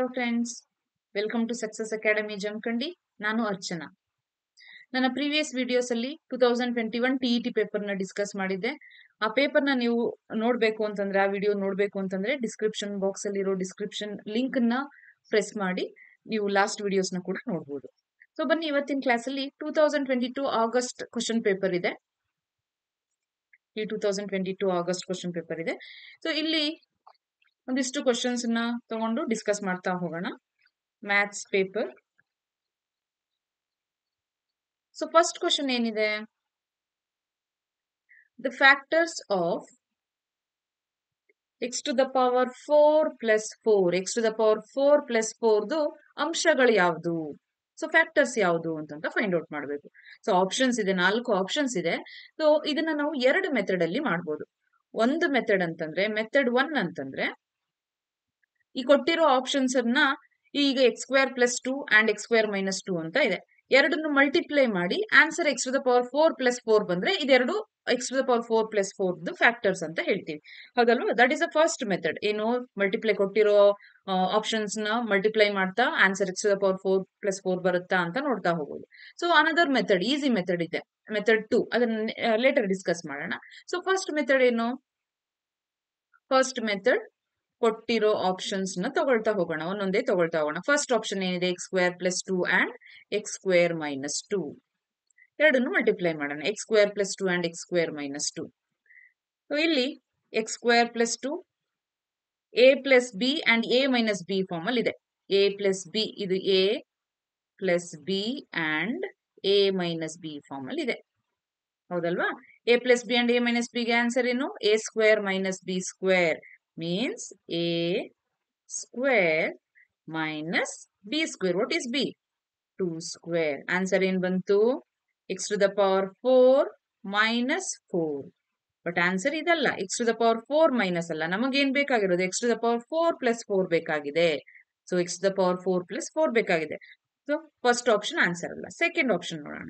Hello friends welcome to success academy Jamkhandi ನಾನು ಅರ್ಚನಾ ನನ್ನ previous videos ಅಲ್ಲಿ two thousand twenty one TET paper ನ discuss ಮಾಡಿದ್ದೆ ಆ ಪೇಪರ್ ನ ನೀವು ನೋಡ್ಬೇಕು ಅಂತಂದ್ರೆ ಆ ವಿಡಿಯೋ ನೋಡ್ಬೇಕು ಅಂತಂದ್ರೆ ಡಿಸ್ಕ್ರಿಪ್ಷನ್ ಬಾಕ್ಸ್ ಅಲ್ಲಿ ಇರೋ ಡಿಸ್ಕ್ರಿಪ್ಷನ್ ಲಿಂಕ್ ನ ಪ್ರೆಸ್ ಮಾಡಿ ನೀವು ಲಾಸ್ಟ್ ವಿಡಿಯೋಸ್ ನ ಕೂಡ ನೋಡಬಹುದು ಸೊ ಬನ್ನಿ ಇವತ್ತಿನ ಕ್ಲಾಸ್ ಅಲ್ಲಿ two thousand twenty two August question paper ಇದೆ ಈ two thousand twenty two August question paper ಇದೆ ಸೊ ಇಲ್ಲಿ ಒಂದಿಷ್ಟು ಕ್ವಶನ್ಸ್ ನ ತಗೊಂಡು ಡಿಸ್ಕಸ್ ಮಾಡ್ತಾ ಹೋಗೋಣ maths paper so first question ಏನಿದೆ the factors of x to the power four plus four x to the power four plus ಫೋರ್ದು ಅಂಶಗಳು ಯಾವುದು ಸೊ ಫ್ಯಾಕ್ಟರ್ಸ್ ಯಾವುದು ಅಂತ ಫೈಂಡ್ ಔಟ್ ಮಾಡಬೇಕು ಸೊ ಆಪ್ಷನ್ಸ್ ಇದೆ ನಾಲ್ಕು ಆಪ್ಷನ್ಸ್ ಇದೆ ಸೊ ಇದನ್ನ ನಾವು ಎರಡು ಮೆಥಡ್ ಅಲ್ಲಿ ಮಾಡ್ಬೋದು ಒಂದು ಮೆಥಡ್ ಅಂತಂದ್ರೆ ಮೆಥಡ್ ಒನ್ ಅಂತಂದ್ರೆ ಈ ಕೊಟ್ಟಿರೋ ಆಪ್ಷನ್ಸ್ ಅನ್ನ ಈಗ x square plus two and x square minus two ಅಂತ ಇದೆ ಎರಡನ್ನು ಮಲ್ಟಿಪ್ಲೈ ಮಾಡಿ answer x to the power four plus four ಬಂದ್ರೆ ಇದೆರಡು x to the power four plus four factors ಅಂತ ಹೇಳ್ತೀವಿ ಹೌದಲ್ವಾ that is the first method ಏನು ಮಲ್ಟಿಪ್ಲೈ ಕೊಟ್ಟಿರೋ ಆಪ್ಷನ್ಸ್ ನ ಮಲ್ಟಿಪ್ಲೈ ಮಾಡ್ತಾ answer x to the power four plus four ಬರುತ್ತಾ ಅಂತ ನೋಡ್ತಾ ಹೋಗೋದು so another method easy method ಇದೆ ಮೆಥಡ್ ಟು ಅದನ್ನ ಲೇಟರ್ ಡಿಸ್ಕಸ್ ಮಾಡೋಣ ಸೊ ಫಸ್ಟ್ ಮೆಥಡ್ ಏನು ಫಸ್ಟ್ ಮೆಥಡ್ ಕೊಟ್ಟಿರೋ ಆಪ್ಷನ್ಸ್ ನ ತಗೊಳ್ತಾ ಹೋಗೋಣ ಒಂದೊಂದೇ ತಗೊಳ್ತಾ ಹೋಗೋಣ ಫಸ್ಟ್ ಆಪ್ಷನ್ ಏನಿದೆ x square plus two and x square minus two ಎರಡನ್ನು ಮಲ್ಟಿಪ್ಲೈ ಮಾಡೋಣ x square plus two and x square minus two ಇಲ್ಲಿ x square plus two a plus b and a minus b form ಅಲ್ಲಿ ಇದೆ a plus b ಇದು a plus b and a minus b form ಅಲ್ಲಿ ಇದೆ ಹೌದಲ್ವಾ a plus b and a minus b ಗೆ answer ಏನು a square minus b square means a square minus b square What is b two square answer ಏನ್ ಬಂತು x to the power four minus four but answer ಇದಲ್ಲ x to the power four minus ಅಲ್ಲ ನಮಗೇನ್ ಬೇಕಾಗಿರೋದು x to the power four plus four ಬೇಕಾಗಿದೆ so x the power four plus four ಬೇಕಾಗಿದೆ so first option answer ಅಲ್ಲ second option ನೋಡೋಣ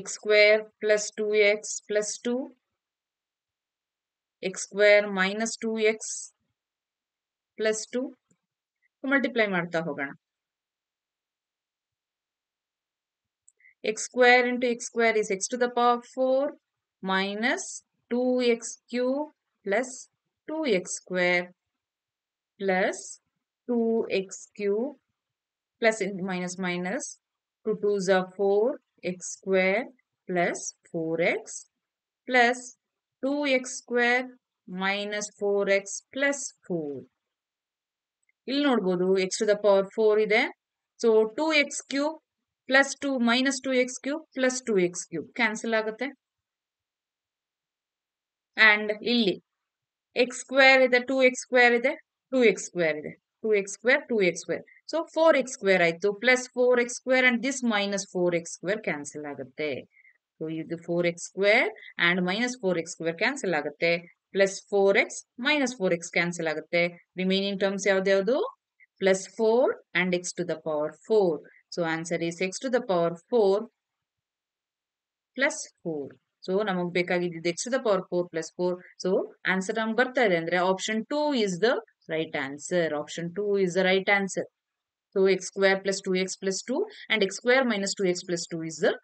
x square plus two X plus two x square minus 2x plus 2 to multiply maadta hogana. x square into x square is x to the power 4 minus 2x cube plus 2x square plus 2x cube plus minus minus 2 2s are 4 x square plus 4x plus 2x square minus four x plus four ಇಲ್ಲಿ ನೋಡ್ಬೋದು x to the power four ಇದೆ so two x cube plus two minus two x cube plus two x cube cancel ಆಗುತ್ತೆ and ಇಲ್ಲಿ x square ಇದೆ two X square ಇದೆ two X square ಇದೆ two X square two X square so four X square ಆಯ್ತು plus four X square and this minus four X square cancel ಆಗುತ್ತೆ So, this is 4x square and minus 4x square cancel agate. Plus 4x minus 4x cancel agate. Remaining terms are yavadu yavadu? Plus 4 and x to the power 4. So, answer is x to the power 4 plus 4. So, namag bekaagi x to the power 4 plus 4. So, answer namag bartha yandre. Option 2 is the right answer. Option 2 is the right answer. So, x square plus 2x plus 2 and x square minus 2x plus 2 is the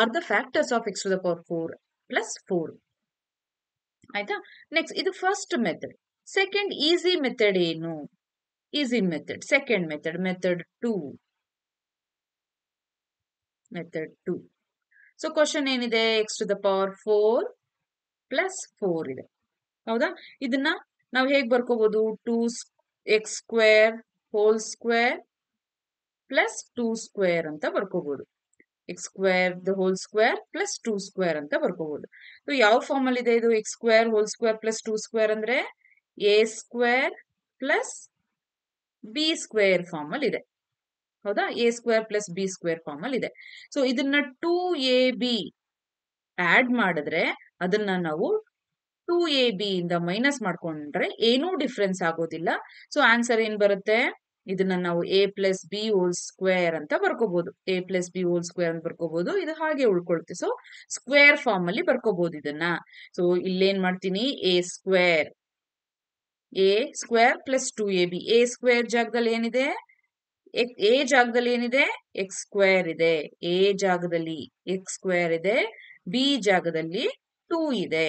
are the factors of x to the power four plus four ಆಯ್ತಾ next ಇದು first method second easy method ಏನು easy method second method method two method two so question ಏನಿದೆ x to the power four plus four ಇದೆ ಹೌದಾ ಇದನ್ನ ನಾವು ಹೇಗೆ ಬರ್ಕೋಬಹುದು two X square whole square plus two square ಅಂತ ಬರ್ಕೋಬಹುದು x square the whole square plus two square ಅಂತ ಬರ್ಕೋಬಹುದು ಸೊ ಯಾವ ಫಾರ್ಮ್ ಅಲ್ಲಿ ಇದೆ ಇದು x square whole square plus two square ಅಂದ್ರೆ a square plus B square form ಅಲ್ಲಿ ಇದೆ ಹೌದಾ a square plus B square form ಅಲ್ಲಿ ಇದೆ ಸೊ ಇದನ್ನ ಟೂ ಎ ಬಿ ಆಡ್ ಮಾಡಿದ್ರೆ ಅದನ್ನ ನಾವು ಟೂ ಎ ಬಿ ಇಂದ ಮೈನಸ್ ಮಾಡ್ಕೊಂಡ್ರೆ ಏನೂ ಡಿಫ್ರೆನ್ಸ್ ಆಗೋದಿಲ್ಲ ಸೊ ಆನ್ಸರ್ ಏನ್ ಬರುತ್ತೆ ಇದನ್ನ ನಾವು a plus b whole square ಅಂತ ಬರ್ಕೋಬಹುದು a plus b whole square ಅಂತ ಬರ್ಕೋಬಹುದು ಇದು ಹಾಗೆ ಉಳ್ಕೊಳ್ತೀವಿ ಸೊ ಸ್ಕ್ವೇರ್ ಫಾರ್ಮ್ ಅಲ್ಲಿ ಬರ್ಕೋಬಹುದು ಇದನ್ನ ಸೊ ಇಲ್ಲೇನ್ ಮಾಡ್ತೀನಿ a square a square plus two A b a square ಜಾಗದಲ್ಲಿ ಏನಿದೆ ಎ ಜಾಗದಲ್ಲಿ ಏನಿದೆ ಎಕ್ಸ್ ಸ್ಕ್ವೇರ್ ಇದೆ ಎ ಜಾಗದಲ್ಲಿ ಎಕ್ಸ್ ಸ್ಕ್ವೇರ್ ಇದೆ ಬಿ ಜಾಗದಲ್ಲಿ ಟೂ ಇದೆ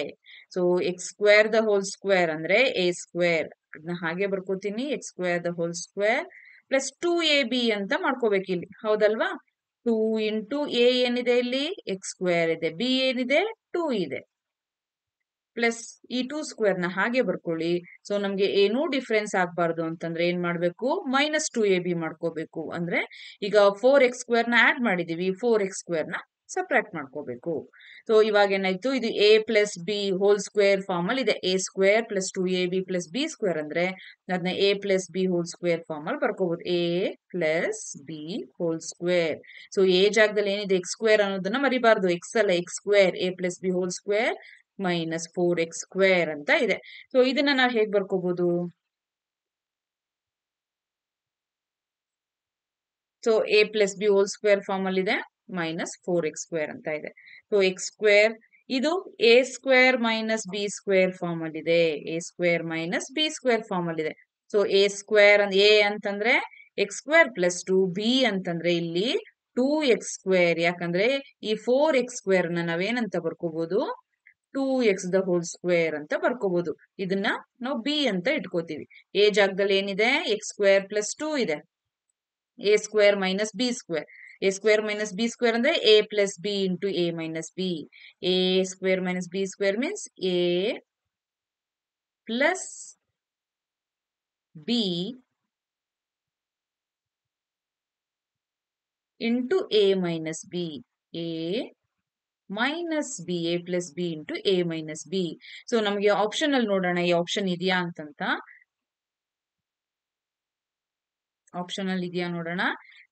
so x square the whole square ಅಂದ್ರೆ ಎ ಸ್ಕ್ವೇರ್ ಅದನ್ನ ಹಾಗೆ ಬರ್ಕೋತೀನಿ x square the whole square plus two A b ಅಂತ ಮಾಡ್ಕೋಬೇಕು ಇಲ್ಲಿ ಹೌದಲ್ವಾ ಟೂ ಇಂಟು ಎ ಏನಿದೆ ಇಲ್ಲಿ ಎಕ್ಸ್ ಸ್ಕ್ವೇರ್ ಇದೆ ಬಿ ಏನಿದೆ ಟೂ ಇದೆ ಪ್ಲಸ್ ಈ ಟೂ ಸ್ಕ್ವೇರ್ ನ ಹಾಗೆ ಬರ್ಕೊಳ್ಳಿ ಸೊ ನಮ್ಗೆ ಏನೂ ಡಿಫ್ರೆನ್ಸ್ ಆಗ್ಬಾರ್ದು ಅಂತಂದ್ರೆ ಏನ್ ಮಾಡ್ಬೇಕು ಮೈನಸ್ ಟೂ ಎ ಬಿ ಮಾಡ್ಕೋಬೇಕು ಅಂದ್ರೆ ಈಗ ಫೋರ್ ಎಕ್ಸ್ ಸ್ಕ್ವೇರ್ ನ ಆಡ್ ಮಾಡಿದೀವಿ ಫೋರ್ ಎಕ್ಸ್ ಸ್ಕ್ವೇರ್ ನ ಸಪ್ರೇಟ್ ಮಾಡ್ಕೋಬೇಕು ಸೊ ಇವಾಗ ಏನಾಯ್ತು ಇದು a plus b whole square form ಅಲ್ಲಿ ಇದೆ a square plus two a B plus B square ಅಂದ್ರೆ ಅದನ್ನ a plus b whole square form ಅಲ್ಲಿ ಬರ್ಕೋಬಹುದು a plus b whole square so a ಜಾಗದಲ್ಲಿ ಏನಿದೆ ಎಕ್ಸ್ ಸ್ಕ್ವೇರ್ ಅನ್ನೋದನ್ನ ಮರಿಬಾರ್ದು ಎಕ್ಸ್ ಅಲ್ಲ x square a plus b whole square minus four X square ಅಂತ ಇದೆ ಸೊ ಇದನ್ನ ನಾವು ಹೇಗ್ ಬರ್ಕೋಬಹುದು so a plus b whole square form ಅಲ್ಲಿ ಇದೆ ಮೈನಸ್ ಫೋರ್ ಎಕ್ಸ್ ಸ್ಕ್ವೇರ್ ಅಂತ ಇದೆ ಸೊ ಎಕ್ಸ್ ಸ್ಕ್ವೇರ್ ಇದು a square minus b square form ಅಲ್ಲಿ ಇದೆ a square minus b square form ಅಲ್ಲಿ ಇದೆ ಸೊ ಎ ಸ್ಕ್ವೇರ್ ಎ ಅಂತಂದ್ರೆ x square plus two b ಅಂತಂದ್ರೆ ಇಲ್ಲಿ ಟೂ ಎಕ್ಸ್ ಸ್ಕ್ವೇರ್ ಯಾಕಂದ್ರೆ ಈ ಫೋರ್ ಎಕ್ಸ್ ಸ್ಕ್ವೇರ್ ನ ನಾವೇನಂತ ಬರ್ಕೋಬಹುದು two X the whole square ಅಂತ ಬರ್ಕೋಬಹುದು ಇದನ್ನ ನಾವು ಬಿ ಅಂತ ಇಟ್ಕೋತೀವಿ ಎ ಜಾಗದಲ್ಲಿ ಏನಿದೆ ಎಕ್ಸ್ ಸ್ಕ್ವೇರ್ ಪ್ಲಸ್ ಟೂ ಇದೆ a square minus b square a square minus b square ಅಂದ್ರೆ a plus b into a minus b a square minus b square means a plus b into a minus b a minus b a plus b into a minus b so ನಮ್ಗೆ option ಅಲ್ಲಿ ನೋಡೋಣ ಈ option ಇದೆಯಾ ಅಂತಂತ option ಅಲ್ಲಿ ಇದೆಯಾ ನೋಡೋಣ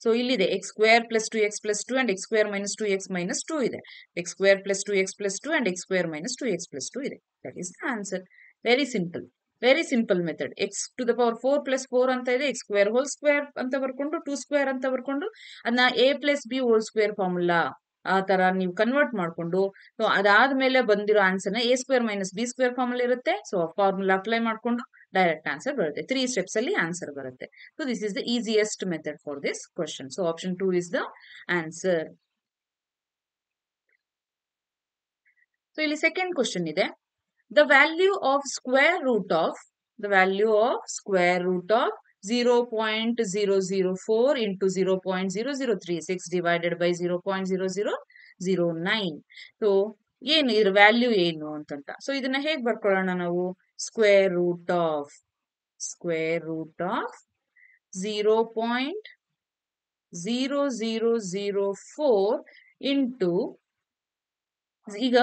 so ಇಲ್ಲಿದೆ x square plus two x plus two and x square minus two x minus two ಇದೆ x square plus two x plus two and x square minus two x plus two ಇದೆ that is the answer very simple very simple method x to the power four plus four ಅಂತ ಇದೆ x square whole square ಅಂತ ಬರ್ಕೊಂಡು two square ಅಂತ ಬರ್ಕೊಂಡು ಅದನ್ನ a plus b whole square formula ಆ ತರ ನೀವು ಕನ್ವರ್ಟ್ ಮಾಡ್ಕೊಂಡು ಸೊ ಅದಾದ್ಮೇಲೆ ಬಂದಿರೋ ಆನ್ಸರ್ನ a square minus b square formula ಇರುತ್ತೆ ಸೊ ಫಾರ್ಮುಲಾ ಅಪ್ಲೈ ಮಾಡ್ಕೊಂಡು ಡೈರೆಕ್ಟ್ ಆನ್ಸರ್ ಬರುತ್ತೆ ತ್ರೀ ಸ್ಟೆಪ್ಸ್ ಅಲ್ಲಿ ಆನ್ಸರ್ ಬರುತ್ತೆ so this is the easiest method for this question so option two is the answer so ಇಲ್ಲಿ second question ಇದೆ the value of square root of the value of square root of zero point zero zero four into zero point zero zero three six divided by zero point zero zero zero nine so ಏನು ಇದ್ರ value ಏನು ಅಂತಂತ so ಇದನ್ನ ಹೇಗೆ ಬರ್ಕೊಳ್ಳೋಣ ನಾವು square root of square root of 0 0.0004 into ಈಗ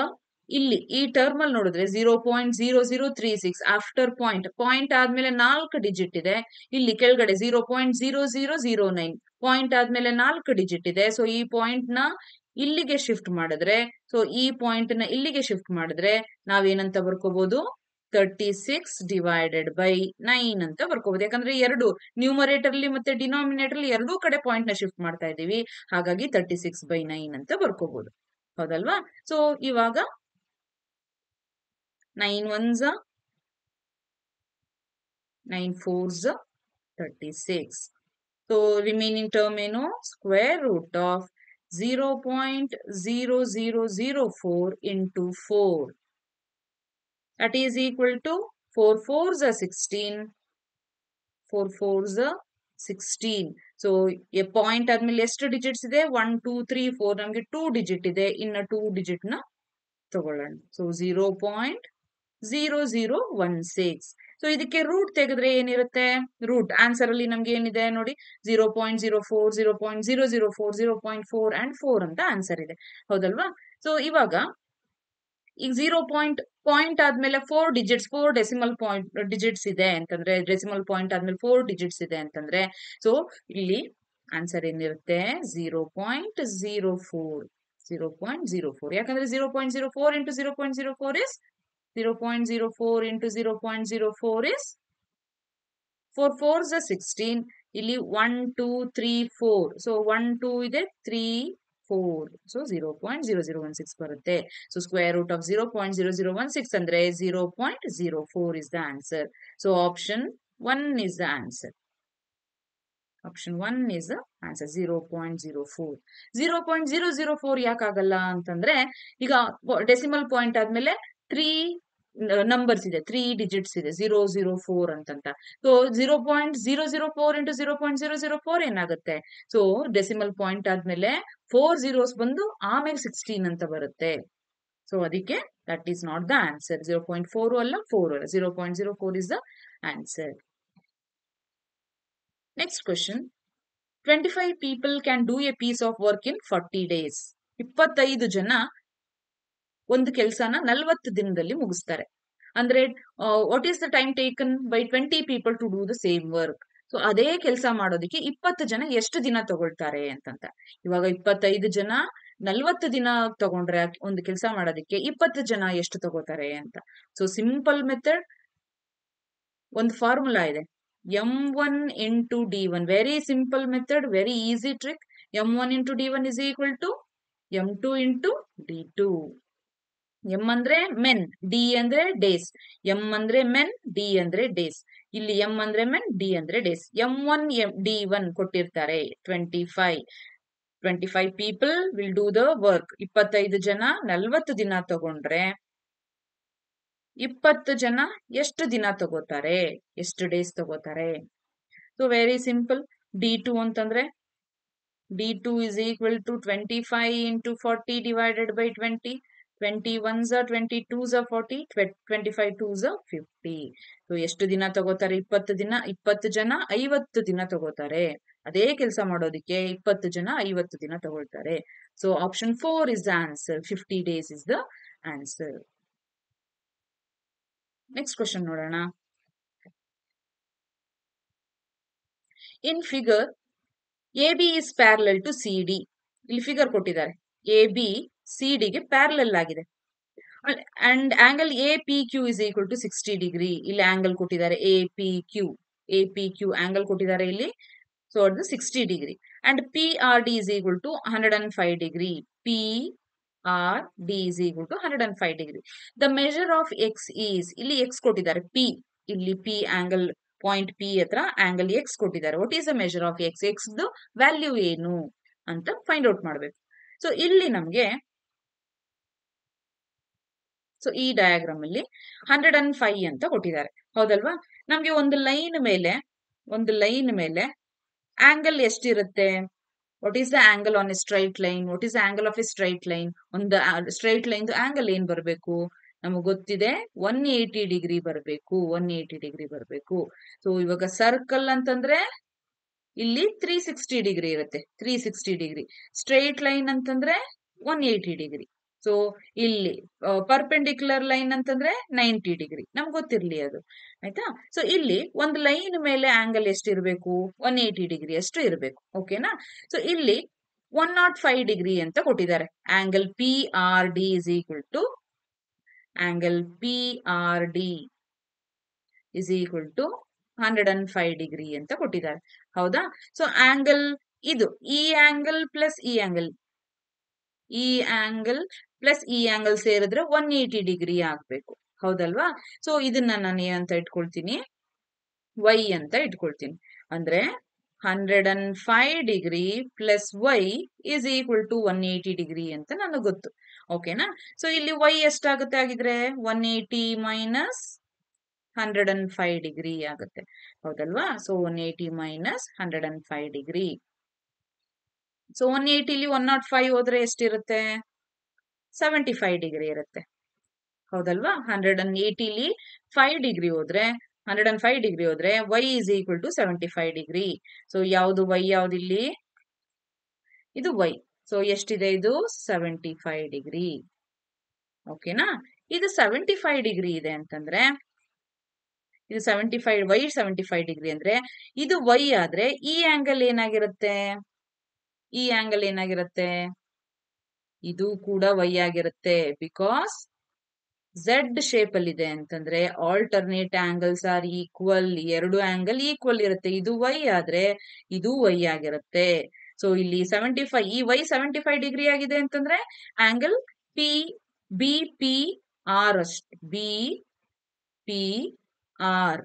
ಇಲ್ಲಿ ಈ ಟರ್ಮ್ ಅಲ್ಲಿ ನೋಡಿದ್ರೆ zero point zero zero three six after point point ಆದ್ಮೇಲೆ ನಾಲ್ಕು ಡಿಜಿಟ್ ಇದೆ ಇಲ್ಲಿ ಕೆಳಗಡೆ zero point zero zero zero nine point ಆದ್ಮೇಲೆ ನಾಲ್ಕು ಡಿಜಿಟ್ ಇದೆ ಸೊ ಈ ಪಾಯಿಂಟ್ ನ ಇಲ್ಲಿಗೆ ಶಿಫ್ಟ್ ಮಾಡಿದ್ರೆ ಸೊ ಈ ಪಾಯಿಂಟ್ ನ ಇಲ್ಲಿಗೆ ಶಿಫ್ಟ್ ಮಾಡಿದ್ರೆ ನಾವೇನಂತ ಬರ್ಕೋಬಹುದು thirty six divided by nine ಅಂತ ಬರ್ಕೋಬಹುದು ಯಾಕಂದ್ರೆ ಎರಡು ನ್ಯೂಮರೇಟರ್ ಮತ್ತೆ ಡಿನಾಮಿನೇಟರ್ ಎರಡೂ ಕಡೆ ಪಾಯಿಂಟ್ ನ ಶಿಫ್ಟ್ ಮಾಡ್ತಾ ಇದ್ದೀವಿ ಹಾಗಾಗಿ ತರ್ಟಿ ಸಿಕ್ಸ್ ಬೈ ನೈನ್ ಅಂತ ಬರ್ಕೋಬಹುದು ಹೌದಲ್ವಾ ಸೊ ಇವಾಗ nine ones nine fours thirty six so remaining term ಏನು square root of zero point zero zero zero four into four That is equal to 4 fours are 16. 4 fours are 16. So point ಆದ್ಮೇಲೆ ಎಷ್ಟು digits ಇದೆ one two three four ನಮಗೆ two digit ಇದೆ ಇನ್ನ two digit ನ ತಗೊಳ್ಳೋಣ so zero point zero zero one six so ಇದಕ್ಕೆ ರೂಟ್ ತೆಗೆದ್ರೆ ಏನಿರುತ್ತೆ ರೂಟ್ ಆನ್ಸರ್ ಅಲ್ಲಿ ನಮ್ಗೆ ಏನಿದೆ ನೋಡಿ zero point zero four zero point zero zero four zero point four and four ಅಂತ ಆನ್ಸರ್ ಇದೆ ಹೌದಲ್ವಾ ಸೊ ಇವಾಗ ಈಗ ಝೀರೋ ಪಾಯಿಂಟ್ ಪಾಯಿಂಟ್ ಆದ್ಮೇಲೆ four digits four decimal point digits ಇದೆ ಅಂತಂದ್ರೆ ಡೆಸಿಮಲ್ ಪಾಯಿಂಟ್ ಆದ್ಮೇಲೆ ಫೋರ್ ಡಿಜಿಟ್ಸ್ ಇದೆ ಅಂತಂದ್ರೆ ಸೊ ಇಲ್ಲಿ ಆನ್ಸರ್ ಏನಿರುತ್ತೆ zero point zero four zero point zero four ಯಾಕಂದ್ರೆ zero point zero four into zero point zero four is zero point zero four into zero point zero four is four four sixteen ಇಲ್ಲಿ one two three four so one two ಇದೆ three four so zero point zero zero one six ಬರುತ್ತೆ so square root of zero point zero zero one six ಅಂದ್ರೆ zero point zero four is the answer so option one is the answer option one is answer zero point zero four zero point zero zero four ಯಾಕಾಗಲ್ಲ ಅಂತಂದ್ರೆ ಈಗ decimal point ಆದ್ಮೇಲೆ three numbers ಇದೆ three digits ಇದೆ zero zero four ಅಂತಂತ so zero point zero zero four into zero point zero zero four ಏನಾಗುತ್ತೆ so decimal point ಆದ್ಮೇಲೆ four zeros ಬಂದು ಆಮೇಲೆ ಸಿಕ್ಸ್ಟೀನ್ ಅಂತ ಬರುತ್ತೆ ಸೊ ಅದಕ್ಕೆ that is not the answer zero point four ಅಲ್ಲ ಫೋರ್ ಅಲ್ಲ zero point zero four is the answer next question twenty five people can do a piece of work in forty days ಇಪ್ಪತ್ತೈದು ಜನ ಒಂದು ಕೆಲಸನ ನಲ್ವತ್ತು ದಿನದಲ್ಲಿ ಮುಗಿಸ್ತಾರೆ ಅಂದ್ರೆ what is the time taken by twenty people to do the same work so ಅದೇ ಕೆಲಸ ಮಾಡೋದಕ್ಕೆ ಇಪ್ಪತ್ತು ಜನ ಎಷ್ಟು ದಿನ ತಗೊಳ್ತಾರೆ ಅಂತಂತ ಇವಾಗ ಇಪ್ಪತ್ತೈದು ಜನ ನಲ್ವತ್ತು ದಿನ ತಗೊಂಡ್ರೆ ಒಂದು ಕೆಲಸ ಮಾಡೋದಕ್ಕೆ ಇಪ್ಪತ್ತು ಜನ ಎಷ್ಟು ತಗೋತಾರೆ ಅಂತ ಸೊ ಸಿಂಪಲ್ ಮೆಥಡ್ ಒಂದು ಫಾರ್ಮುಲಾ ಇದೆ M one into D one very simple method very easy trick M one into D one is equal to M two into D two M ಅಂದ್ರೆ ಮೆನ್ ಡಿ ಅಂದ್ರೆ days M ಅಂದ್ರೆ men D ಅಂದ್ರೆ days ಇಲ್ಲಿ M ಅಂದ್ರೆ men D ಅಂದ್ರೆ days M one M D one ಕೊಟ್ಟಿರ್ತಾರೆ twenty five twenty five people will do the work ಇಪ್ಪತ್ತೈದು ಜನ ನಲ್ವತ್ತು ದಿನ ತಗೊಂಡ್ರೆ ಇಪ್ಪತ್ತು ಜನ ಎಷ್ಟು ದಿನ ತಗೋತಾರೆ ಎಷ್ಟು ಡೇಸ್ ತಗೋತಾರೆ so very simple D two ಅಂತಂದ್ರೆ D two is equal to twenty five into forty divided by twenty twenty one twenty two forty forty twenty five two fifty ಎಷ್ಟು ದಿನ ತಗೋತಾರೆ ಇಪ್ಪತ್ತು ದಿನ ಇಪ್ಪತ್ತು ಜನ ಐವತ್ತು ದಿನ ತಗೋತಾರೆ ಅದೇ ಕೆಲಸ ಮಾಡೋದಿಕ್ಕೆ ಇಪ್ಪತ್ತು ಜನ ಐವತ್ತು ದಿನ ತಗೊಳ್ತಾರೆ so option four is the answer fifty days is the answer next question ನೋಡೋಣ in figure A B is parallel to C D ಇಲ್ಲಿ ಫಿಗರ್ ಕೊಟ್ಟಿದ್ದಾರೆ ಎ ಬಿ ಸಿ ಡಿಗೆ ಪ್ಯಾರಲಲ್ ಆಗಿದೆ and angle A P Q is equal to sixty degree ಇಲ್ಲಿ angle ಕೊಟ್ಟಿದ್ದಾರೆ A P Q A P Q angle ಕೊಟ್ಟಿದ್ದಾರೆ ಇಲ್ಲಿ so ಅದು sixty degree and P R D is equal to hundred and five degree P R D is equal to hundred and five degree the measure of X is ಇಲ್ಲಿ X ಕೊಟ್ಟಿದ್ದಾರೆ P ಇಲ್ಲಿ P angle point P ಹತ್ರ angle X ಕೊಟ್ಟಿದ್ದಾರೆ what is the measure of X X value ಏನು ಅಂತ find out ಮಾಡಬೇಕು so ಇಲ್ಲಿ ನಮಗೆ ಸೊ ಈ ಡಯಾಗ್ರಾಮ್ ಅಲ್ಲಿ ಹಂಡ್ರೆಡ್ ಅಂಡ್ ಫೈವ್ ಅಂತ ಕೊಟ್ಟಿದ್ದಾರೆ ಹೌದಲ್ವಾ ನಮ್ಗೆ ಒಂದು ಲೈನ್ ಮೇಲೆ ಒಂದು ಲೈನ್ ಮೇಲೆ ಆಂಗಲ್ ಎಷ್ಟಿರುತ್ತೆ what is the angle on a straight line what is angle of a straight line ಒಂದು ಸ್ಟ್ರೈಟ್ ಲೈನ್ ಆಂಗಲ್ ಏನ್ ಬರಬೇಕು ನಮಗೆ ಗೊತ್ತಿದೆ ಒನ್ ಏಯ್ಟಿ ಡಿಗ್ರಿ ಬರಬೇಕು ಒನ್ ಏಯ್ಟಿ ಡಿಗ್ರಿ ಬರಬೇಕು ಸೊ ಇವಾಗ ಸರ್ಕಲ್ ಅಂತಂದ್ರೆ ಇಲ್ಲಿ ತ್ರೀ ಸಿಕ್ಸ್ಟಿ ಡಿಗ್ರಿ ಇರುತ್ತೆ three sixty degree straight line ಅಂತಂದ್ರೆ ಒನ್ ಏಯ್ಟಿ ಡಿಗ್ರಿ ಸೊ ಇಲ್ಲಿ ಪರ್ಪೆಂಡಿಕ್ಯುಲರ್ ಲೈನ್ ಅಂತಂದ್ರೆ ನೈಂಟಿ ಡಿಗ್ರಿ ನಮ್ಗೆ ಗೊತ್ತಿರ್ಲಿ ಅದು ಆಯ್ತಾ ಸೊ ಇಲ್ಲಿ ಒಂದು ಲೈನ್ ಮೇಲೆ ಆಂಗಲ್ ಇರಬೇಕು ಒನ್ ಏಯ್ಟಿ ಡಿಗ್ರಿ ಅಷ್ಟು ಇರಬೇಕು ಓಕೆನಾ ಸೊ ಇಲ್ಲಿ ಒನ್ ನಾಟ್ ಫೈವ್ ಡಿಗ್ರಿ ಅಂತ ಕೊಟ್ಟಿದ್ದಾರೆ angle P R D is equal to angle P R D is equal to hundred and five degree ಅಂತ ಕೊಟ್ಟಿದ್ದಾರೆ ಹೌದಾ ಸೊ ಆಂಗಲ್ ಇದು ಈ ಆಂಗಲ್ ಪ್ಲಸ್ ಈ ಆಂಗಲ್ ಈ ಆಂಗಲ್ ಪ್ಲಸ್ ಈ ಆಂಗಲ್ ಸೇರಿದ್ರೆ ಒನ್ ಏಯ್ಟಿ ಡಿಗ್ರಿ ಆಗ್ಬೇಕು ಹೌದಲ್ವಾ ಸೊ ಇದನ್ನ ನಾನು ಏನಂತ ಇಟ್ಕೊಳ್ತೀನಿ ವೈ ಅಂತ ಇಟ್ಕೊಳ್ತೀನಿ ಅಂದ್ರೆ hundred and five degree plus Y is equal to one eighty degree ಅಂತ ನನಗೆ ಗೊತ್ತು ಓಕೆನಾ ಸೊ ಇಲ್ಲಿ ವೈ ಎಷ್ಟಾಗುತ್ತೆ ಆಗಿದ್ರೆ one eighty minus hundred and five degree ಆಗುತ್ತೆ ಹೌದಲ್ವಾ so one eighty minus hundred and five degree so one ಏಯ್ಟಿಲಿ ಒನ್ ನಾಟ್ ಫೈವ್ ಹೋದ್ರೆ ಎಷ್ಟಿರುತ್ತೆ ಸೆವೆಂಟಿ ಫೈವ್ ಡಿಗ್ರಿ ಇರುತ್ತೆ ಹೌದಲ್ವಾ ಹಂಡ್ರೆಡ್ ಅಂಡ್ ಏಟಿಲಿ ಫೈವ್ ಡಿಗ್ರಿ ಹೋದ್ರೆ ಹಂಡ್ರೆಡ್ ಅಂಡ್ ಫೈವ್ ಡಿಗ್ರಿ ಹೋದ್ರೆ Y is equal to seventy five degree so ಯಾವುದು Y ಯಾವ್ದು ಇಲ್ಲಿ ಇದು ವೈ ಸೊ ಎಷ್ಟಿದೆ ಇದು ಸೆವೆಂಟಿ ಫೈವ್ ಡಿಗ್ರಿ ಓಕೆನಾ ಇದು ಸೆವೆಂಟಿ ಫೈವ್ ಡಿಗ್ರಿ ಇದೆ ಅಂತಂದ್ರೆ ಇದು seventy five Y seventy five degree ಅಂದ್ರೆ ಇದು ವೈ ಆದ್ರೆ ಈ ಆಂಗಲ್ ಏನಾಗಿರುತ್ತೆ ಈ ಆಂಗಲ್ ಏನಾಗಿರುತ್ತೆ ಇದು ಕೂಡ ವೈ ಆಗಿರುತ್ತೆ ಬಿಕಾಸ್ ಝೆಡ್ ಶೇಪ್ ಅಲ್ಲಿ ಇದೆ ಅಂತಂದ್ರೆ ಆಲ್ಟರ್ನೇಟ್ ಆಂಗಲ್ಸ್ ಆರ್ ಈಕ್ವಲ್ ಎರಡು ಆಂಗಲ್ ಈಕ್ವಲ್ ಇರುತ್ತೆ ಇದು ವೈ ಆದ್ರೆ ಇದು ವೈ ಆಗಿರುತ್ತೆ ಸೊ ಇಲ್ಲಿ ಸೆವೆಂಟಿ ಫೈವ್ ಈ ವೈ ಸೆವೆಂಟಿ ಫೈವ್ ಡಿಗ್ರಿ ಆಗಿದೆ ಅಂತಂದ್ರೆ angle P B P R ಅಷ್ಟು B P R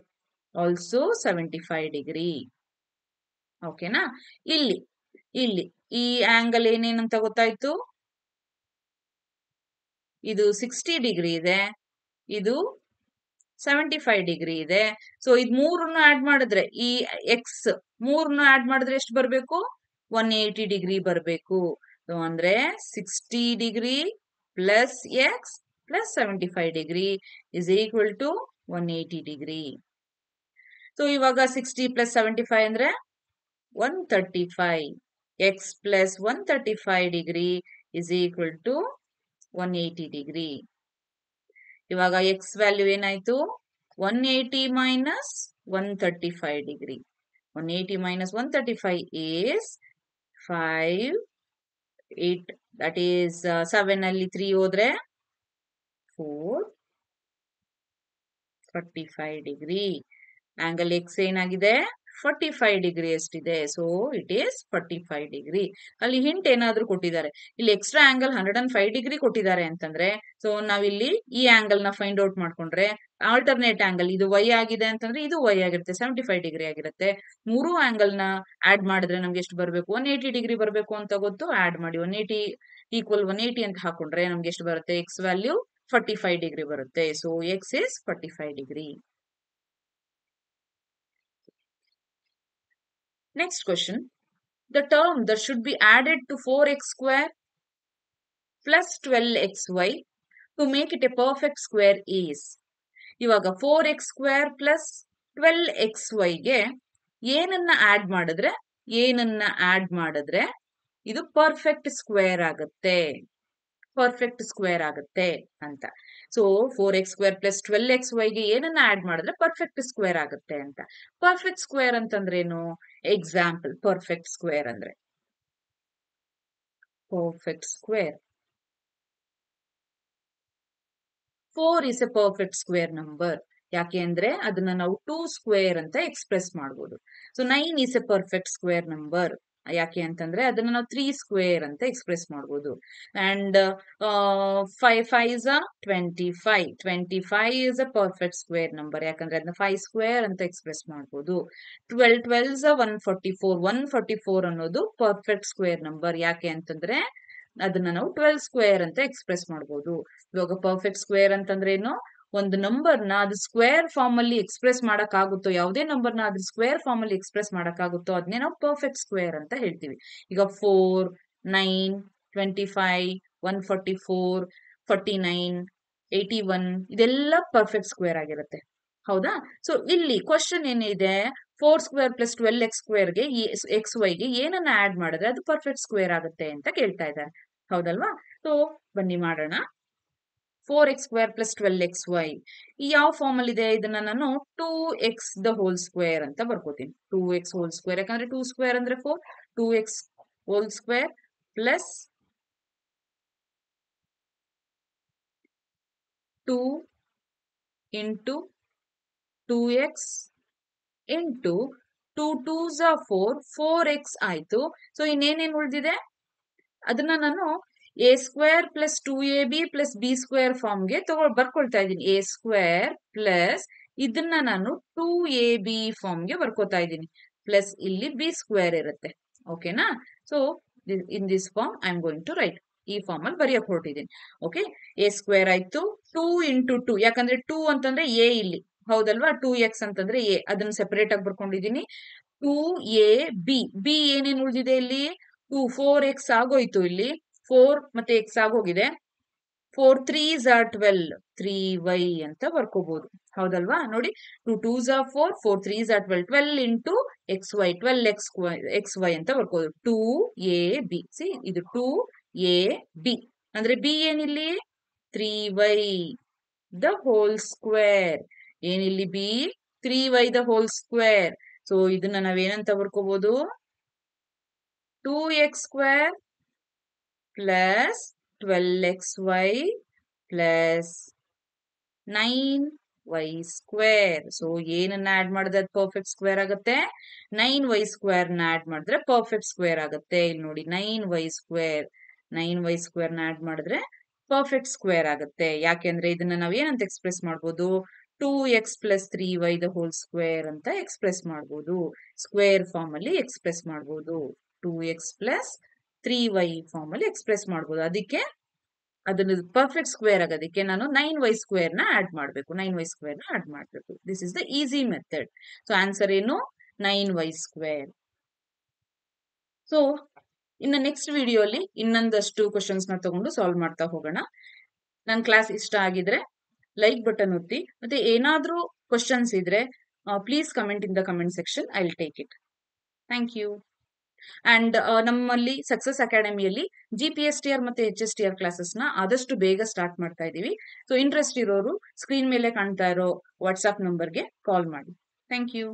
also seventy five degree ಓಕೆನಾ ಇಲ್ಲಿ ಇಲ್ಲಿ ಈ ಆಂಗಲ್ ಏನೇನಂತ ಗೊತ್ತಾಯ್ತು ಇದು ಸಿಕ್ಸ್ಟಿ ಡಿಗ್ರಿ ಇದೆ ಇದು ಸೆವೆಂಟಿ ಫೈವ್ ಡಿಗ್ರಿ ಇದೆ ಸೊ ಇದು ಮೂರನ್ನು ಆಡ್ ಮಾಡಿದ್ರೆ ಈ ಎಕ್ಸ್ ಮೂರನ್ನು ಆಡ್ ಮಾಡಿದ್ರೆ ಎಷ್ಟು ಬರಬೇಕು ಒನ್ ಏಯ್ಟಿ ಡಿಗ್ರಿ ಬರಬೇಕು ಅಂದ್ರೆ sixty degree plus X plus seventy five degree is equal to one eighty degree so ಇವಾಗ ಸಿಕ್ಸ್ಟಿ ಪ್ಲಸ್ ಸೆವೆಂಟಿ ಫೈವ್ ಅಂದ್ರೆ one thirty five X plus one thirty five degree is equal to one eighty degree ಇವಾಗ X value ಏನಾಯ್ತು one eighty minus one thirty five degree one eighty minus one thirty five is five eight that is seven ಅಲ್ಲಿ three ಹೋದ್ರೆ four forty five degree angle X ಏನಾಗಿದೆ 45 degree ಎಷ್ಟಿದೆ so it is forty five degree ಅಲ್ಲಿ hint ಏನಾದರೂ ಕೊಟ್ಟಿದ್ದಾರೆ ಇಲ್ಲಿ extra angle hundred and five degree ಕೊಟ್ಟಿದ್ದಾರೆ ಅಂತಂದ್ರೆ ಸೊ ನಾವಿಲ್ಲಿ ಈ ಆಂಗಲ್ ನ ಫೈಂಡ್ ಔಟ್ ಮಾಡ್ಕೊಂಡ್ರೆ ಆಲ್ಟರ್ನೇಟ್ ಆಂಗಲ್ ಇದು ವೈ ಆಗಿದೆ ಅಂತಂದ್ರೆ ಇದು ವೈ ಆಗಿರುತ್ತೆ ಸೆವೆಂಟಿ ಫೈವ್ ಡಿಗ್ರಿ ಆಗಿರುತ್ತೆ ಮೂರು ಆಂಗಲ್ ನ ಆಡ್ ಮಾಡಿದ್ರೆ ನಮ್ಗೆ ಎಷ್ಟು ಬರಬೇಕು ಒನ್ ಏಯ್ಟಿ ಡಿಗ್ರಿ ಬರಬೇಕು ಅಂತ ಗೊತ್ತು ಆಡ್ ಮಾಡಿ one eighty equal one eighty ಅಂತ ಹಾಕೊಂಡ್ರೆ ನಮ್ಗೆ ಎಷ್ಟು ಬರುತ್ತೆ ಎಕ್ಸ್ ವ್ಯಾಲ್ಯೂ ಫಾರ್ಟಿ ಡಿಗ್ರಿ ಬರುತ್ತೆ so X is forty degree Next question. The term that should be added to 4x square plus 12xy to make it a perfect square is ಇವಾಗ 4X square plus 12XY twelve X ವೈಗೆ ಏನನ್ನ add ಮಾಡಿದ್ರೆ ಏನನ್ನ add ಮಾಡಿದ್ರೆ ಇದು perfect square ಆಗುತ್ತೆ perfect square ಆಗುತ್ತೆ ಅಂತ so four X square plus twelve X ವೈಗೆ ಏನನ್ನ ಆಡ್ ಮಾಡಿದ್ರೆ ಪರ್ಫೆಕ್ಟ್ ಸ್ಕ್ವೇರ್ ಆಗುತ್ತೆ ಅಂತ ಪರ್ಫೆಕ್ಟ್ ಸ್ಕ್ವೇರ್ ಏನು ಎಕ್ಸಾಂಪಲ್ ಪರ್ಫೆಕ್ಟ್ ಸ್ಕ್ವೇರ್ ಅಂದ್ರೆ perfect square four is a perfect square number ಯಾಕೆ ಅಂದ್ರೆ ಅದನ್ನ ನಾವು ಟೂ ಸ್ಕ್ವೇರ್ ಅಂತ ಎಕ್ಸ್ಪ್ರೆಸ್ ಮಾಡ್ಬೋದು so nine is a perfect square number ಯಾಕೆ ಅಂತಂದ್ರೆ ಅದನ್ನ ನಾವು ತ್ರೀ ಸ್ಕ್ವೇರ್ ಅಂತ ಎಕ್ಸ್ಪ್ರೆಸ್ ಮಾಡ್ಬೋದು and five five is a twenty five twenty five is a perfect square number ಯಾಕಂದ್ರೆ ಅದನ್ನ ಫೈವ್ ಸ್ಕ್ವೇರ್ ಅಂತ ಎಕ್ಸ್ಪ್ರೆಸ್ ಮಾಡ್ಬೋದು twelve uh one forty four one forty four ಅನ್ನೋದು ಪರ್ಫೆಕ್ಟ್ ಸ್ಕ್ವೇರ್ ನಂಬರ್ ಯಾಕೆ ಅಂತಂದ್ರೆ ಅದನ್ನ ನಾವು ಟ್ವೆಲ್ ಸ್ಕ್ವೇರ್ ಅಂತ ಎಕ್ಸ್ಪ್ರೆಸ್ ಮಾಡ್ಬೋದು ಇವಾಗ ಪರ್ಫೆಕ್ಟ್ ಸ್ಕ್ವೇರ್ ಅಂತಂದ್ರೆ ಏನು ಒಂದು ನಂಬರ್ನ ಅದು ಸ್ಕ್ವೇರ್ ಫಾರ್ಮ್ ಅಲ್ಲಿ ಎಕ್ಸ್ಪ್ರೆಸ್ ಮಾಡೋಕ್ಕಾಗುತ್ತೋ ಯಾವುದೇ ನಂಬರ್ನ ಅದ್ರ ಸ್ಕ್ವೇರ್ ಫಾರ್ಮ್ ಅಲ್ಲಿ ಎಕ್ಸ್ಪ್ರೆಸ್ ಮಾಡೋಕ್ಕಾಗುತ್ತೋ ಅದನ್ನೇ ನಾವು ಪರ್ಫೆಕ್ಟ್ ಸ್ಕ್ವೇರ್ ಅಂತ ಹೇಳ್ತೀವಿ ಈಗ four nine twenty five one forty four forty nine eighty one ಇದೆಲ್ಲ ಪರ್ಫೆಕ್ಟ್ ಸ್ಕ್ವೇರ್ ಆಗಿರುತ್ತೆ ಹೌದಾ ಸೊ ಇಲ್ಲಿ ಕ್ವಶನ್ ಏನಿದೆ four square plus twelve X ಸ್ಕ್ವೇರ್ಗೆ ಎಕ್ಸ್ ವೈಗೆ ಏನನ್ನ ಆಡ್ ಮಾಡಿದ್ರೆ ಅದು ಪರ್ಫೆಕ್ಟ್ ಸ್ಕ್ವೇರ್ ಆಗುತ್ತೆ ಅಂತ ಕೇಳ್ತಾ ಇದ್ದಾರೆ ಹೌದಲ್ವಾ ಸೊ ಬನ್ನಿ ಮಾಡೋಣ four X square plus twelve X Y ಈ ಯಾವ ಫಾರ್ಮ್ ಅಲ್ಲಿ ಇದೆ ಇದನ್ನ ನಾನು two X the whole square ಅಂತ ಬರ್ಕೋತೀನಿ ಟೂ ಎಕ್ಸ್ ಹೋಲ್ ಸ್ಕ್ವೇರ್ ಯಾಕಂದ್ರೆ ಟೂ ಸ್ಕ್ವೇರ್ ಅಂದ್ರೆ four two X whole square plus two into two X into two two four four X ಆಯ್ತು ಸೊ ಇನ್ನೇನೇನು ಉಳಿದಿದೆ ಅದನ್ನ ನಾನು A square plus two A B plus B square ಫಾರ್ಮ್ಗೆ ತಗೊಳ್ ಬರ್ಕೊಳ್ತಾ ಇದ್ದೀನಿ ಎ ಸ್ಕ್ವೇರ್ ಪ್ಲಸ್ ಇದನ್ನ ನಾನು ಟೂ ಎ ಬಿ ಫಾರ್ಮ್ಗೆ ಬರ್ಕೋತಾ ಇದ್ದೀನಿ ಪ್ಲಸ್ ಇಲ್ಲಿ ಬಿ ಸ್ಕ್ವೇರ್ ಇರುತ್ತೆ ಓಕೆನಾ so in this form I am going to write ಈ ಫಾರ್ಮ್ ಅಲ್ಲಿ ಬರೆಯಕ್ ಹೊರಟಿದ್ದೀನಿ ಓಕೆ ಎ ಸ್ಕ್ವೇರ್ ಆಯ್ತು ಟೂ ಇಂಟು ಟೂ ಯಾಕಂದ್ರೆ ಟೂ ಅಂತಂದ್ರೆ ಎ ಇಲ್ಲಿ ಹೌದಲ್ವಾ ಟೂ ಎಕ್ಸ್ ಅಂತಂದ್ರೆ ಎ ಅದನ್ನ ಸೆಪರೇಟ್ ಆಗಿ ಬರ್ಕೊಂಡಿದ್ದೀನಿ ಟೂ ಎ ಬಿ ಬಿ ಏನೇನು ಉಳಿದಿದೆ ಇಲ್ಲಿ ಟೂ ಫೋರ್ ಎಕ್ಸ್ ಆಗೋಯ್ತು ಇಲ್ಲಿ ಫೋರ್ ಮತ್ತೆ ಎಕ್ಸ್ ಆಗೋಗಿದೆ four threes are twelve three Y ಅಂತ ಬರ್ಕೋಬಹುದು ಹೌದಲ್ವಾ ನೋಡಿ two twos are four four threes are twelve twelve into X Y twelve X X Y ಅಂತ ಬರ್ಕೋದು ಟೂ ಎ ಬಿ ಸಿ ಇದು ಟೂ ಎ ಬಿ ಅಂದ್ರೆ ಬಿ ಏನಿಲ್ಲಿ three Y the whole square ಏನಿಲ್ಲಿ B three Y the whole square so ಇದನ್ನ ನಾವೇನಂತ ಬರ್ಕೋಬಹುದು two X square plus 12xy plus 9y square so ಏನನ್ನ ಆಡ್ ಮಾಡಿದ್ರೆ ಅದು ಪರ್ಫೆಕ್ಟ್ ಸ್ಕ್ವೇರ್ ಆಗುತ್ತೆ ನೈನ್ ವೈ ಸ್ಕ್ವೇರ್ನ ಆಡ್ ಮಾಡಿದ್ರೆ ಪರ್ಫೆಕ್ಟ್ ಸ್ಕ್ವೇರ್ ಆಗುತ್ತೆ ಇಲ್ಲಿ ನೋಡಿ nine Y square nine Y ಸ್ಕ್ವೇರ್ನ ಆಡ್ ಮಾಡಿದ್ರೆ ಪರ್ಫೆಕ್ಟ್ ಸ್ಕ್ವೇರ್ ಆಗುತ್ತೆ ಯಾಕೆಂದ್ರೆ ಇದನ್ನ ನಾವು ಏನಂತ ಎಕ್ಸ್ಪ್ರೆಸ್ ಮಾಡಬಹುದು two X plus three Y the whole square ಅಂತ ಎಕ್ಸ್ಪ್ರೆಸ್ ಮಾಡ್ಬೋದು ಸ್ಕ್ವೇರ್ ಫಾರ್ಮ್ ಅಲ್ಲಿ ಎಕ್ಸ್ಪ್ರೆಸ್ ಮಾಡಬಹುದು two X plus three Y form ಅಲ್ಲಿ ಎಕ್ಸ್ಪ್ರೆಸ್ ಮಾಡ್ಬೋದು ಅದಕ್ಕೆ ಅದನ್ನ ಪರ್ಫೆಕ್ಟ್ ಸ್ಕ್ವೇರ್ ಆಗೋದಕ್ಕೆ ನಾನು ನೈನ್ ವೈ ಸ್ಕ್ವೇರ್ ನ ಆಡ್ ಮಾಡಬೇಕು ನೈನ್ ವೈ ಸ್ಕ್ವೇರ್ ನ ಆಡ್ ಮಾಡಬೇಕು this is the easy method so answer ಏನು ನೈನ್ ವೈ ಸ್ಕ್ವೇರ್ ಸೊ ಇನ್ನ ನೆಕ್ಸ್ಟ್ ವಿಡಿಯೋ ಅಲ್ಲಿ ಇನ್ನೊಂದಷ್ಟು ಕ್ವಶನ್ಸ್ ನ ತಗೊಂಡು ಸಾಲ್ವ್ ಮಾಡ್ತಾ ಹೋಗೋಣ ನನ್ನ ಕ್ಲಾಸ್ ಇಷ್ಟ ಆಗಿದ್ರೆ ಲೈಕ್ ಬಟನ್ ಒತ್ತಿ ಮತ್ತೆ ಏನಾದರೂ ಕ್ವಶನ್ಸ್ ಇದ್ರೆ please comment in the comment section I will take it thank you and uh, ನಮ್ಮಲ್ಲಿ ಸಕ್ಸಸ್ ಅಕಾಡೆಮಿಯಲ್ಲಿ G P S T R ಮತ್ತೆ H S T R classes ನ ಆದಷ್ಟು ಬೇಗ ಸ್ಟಾರ್ಟ್ ಮಾಡ್ತಾ ಇದೀವಿ ಸೊ ಇಂಟ್ರೆಸ್ಟ್ ಇರೋರು ಸ್ಕ್ರೀನ್ ಮೇಲೆ ಕಾಣ್ತಾ ಇರೋ ನಂಬರ್ ನಂಬರ್ಗೆ ಕಾಲ್ ಮಾಡಿ ಥ್ಯಾಂಕ್ ಯು